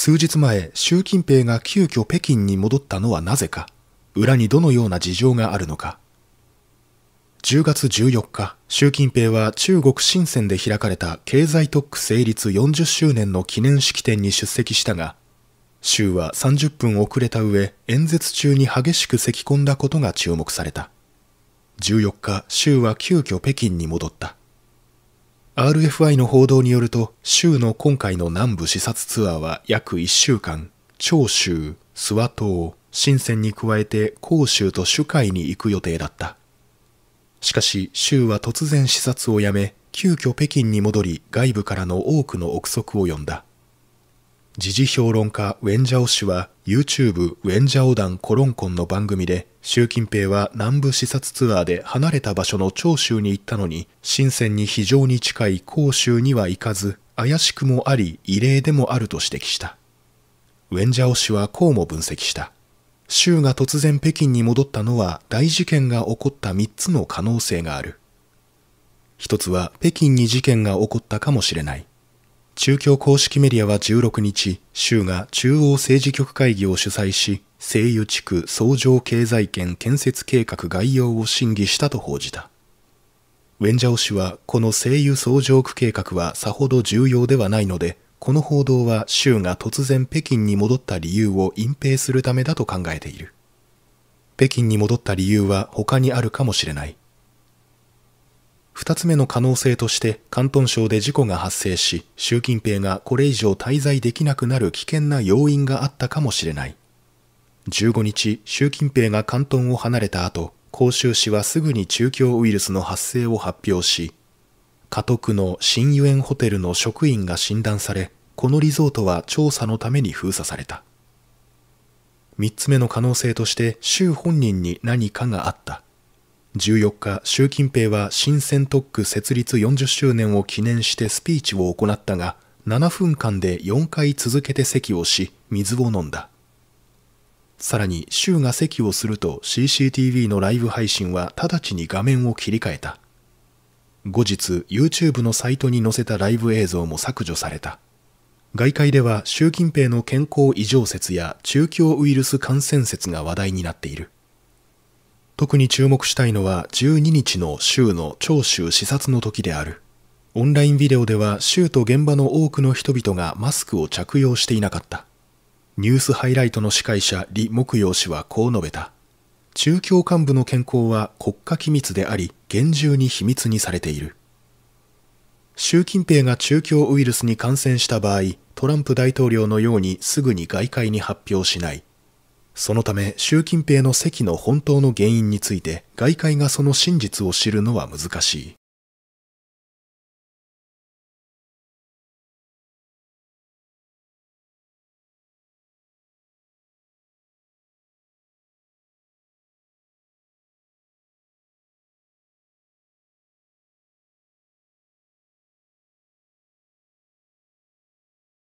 数日前、習近平が急遽北京に戻ったのはなぜか、裏にどのような事情があるのか。10月14日、習近平は中国深センで開かれた経済特区成立40周年の記念式典に出席したが、習は30分遅れた上、演説中に激しく咳き込んだことが注目された。14日、習は急遽北京に戻った。RFI の報道によると、州の今回の南部視察ツアーは約1週間、長州、諏訪島、深センに加えて広州と主海に行く予定だった。しかし、州は突然視察をやめ、急遽北京に戻り外部からの多くの憶測を呼んだ。時事評論家ウェンジャオ氏は YouTube ウェンジャオ団コロンコンの番組で習近平は南部視察ツアーで離れた場所の長州に行ったのに深センに非常に近い広州には行かず怪しくもあり異例でもあると指摘したウェンジャオ氏はこうも分析した州が突然北京に戻ったのは大事件が起こった3つの可能性がある一つは北京に事件が起こったかもしれない中共公式メディアは16日、州が中央政治局会議を主催し、西油地区創上経済圏建設計画概要を審議したと報じた。ウェンジャオ氏は、この西油創上区計画はさほど重要ではないので、この報道は州が突然北京に戻った理由を隠蔽するためだと考えている。北京に戻った理由は他にあるかもしれない。2つ目の可能性として広東省で事故が発生し習近平がこれ以上滞在できなくなる危険な要因があったかもしれない15日習近平が広東を離れた後広州市はすぐに中共ウイルスの発生を発表し家督の新友園ホテルの職員が診断されこのリゾートは調査のために封鎖された3つ目の可能性として州本人に何かがあった14日、習近平は新選特区設立40周年を記念してスピーチを行ったが、7分間で4回続けて席をし、水を飲んだ。さらに、州が席をすると CCTV のライブ配信は直ちに画面を切り替えた。後日、YouTube のサイトに載せたライブ映像も削除された。外界では習近平の健康異常説や中共ウイルス感染説が話題になっている。特に注目したいのは12日の州の長州視察の時である。オンラインビデオでは州と現場の多くの人々がマスクを着用していなかった。ニュースハイライトの司会者李木陽氏はこう述べた。中共幹部の健康は国家機密であり、厳重に秘密にされている。習近平が中共ウイルスに感染した場合、トランプ大統領のようにすぐに外界に発表しない。そのため習近平の席の本当の原因について外界がその真実を知るのは難しい